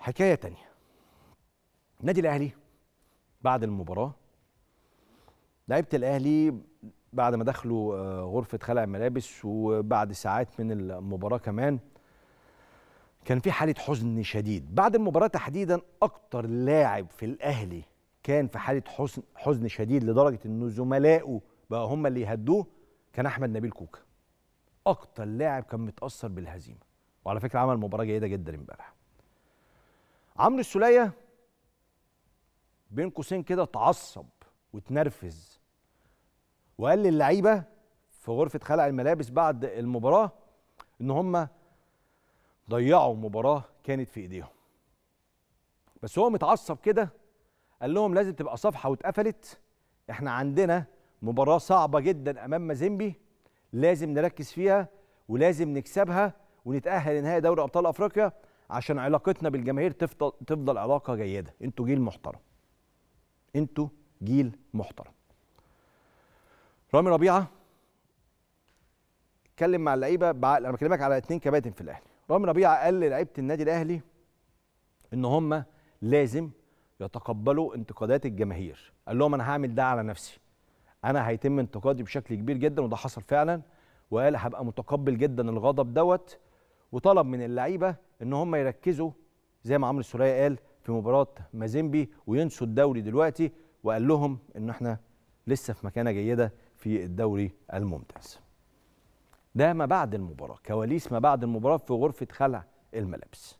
حكايه تانية النادي الاهلي بعد المباراه لعيبه الاهلي بعد ما دخلوا آه، غرفه خلع الملابس وبعد ساعات من المباراه كمان كان في حاله حزن شديد بعد المباراه تحديدا اكتر لاعب في الاهلي كان في حاله حزن حزن شديد لدرجه ان زملائه بقى هم اللي يهدوه كان احمد نبيل كوكا اكتر لاعب كان متاثر بالهزيمه وعلى فكره عمل مباراه جيده جدا امبارح عمرو السوليه بين قوسين كده اتعصب واتنرفز وقال للعيبه في غرفه خلع الملابس بعد المباراه ان هم ضيعوا مباراه كانت في ايديهم بس هو متعصب كده قال لهم لازم تبقى صفحه واتقفلت احنا عندنا مباراه صعبه جدا امام مازيمبي لازم نركز فيها ولازم نكسبها ونتاهل لنهائي دوري ابطال افريقيا عشان علاقتنا بالجماهير تفضل تفضل علاقه جيده انتوا جيل محترم انتوا جيل محترم رامي ربيعه اتكلم مع اللعيبه بعقل انا بكلمك على اتنين كباتن في الاهلي رامي ربيعه قال للعيبه النادي الاهلي ان هم لازم يتقبلوا انتقادات الجماهير قال لهم انا هعمل ده على نفسي انا هيتم انتقادي بشكل كبير جدا وده حصل فعلا وقال هبقى متقبل جدا الغضب دوت وطلب من اللعيبه ان هم يركزوا زي ما عمرو السوليه قال في مباراه مازيمبي وينسوا الدوري دلوقتي وقال لهم ان احنا لسه في مكانه جيده في الدوري الممتاز. ده ما بعد المباراه، كواليس ما بعد المباراه في غرفه خلع الملابس.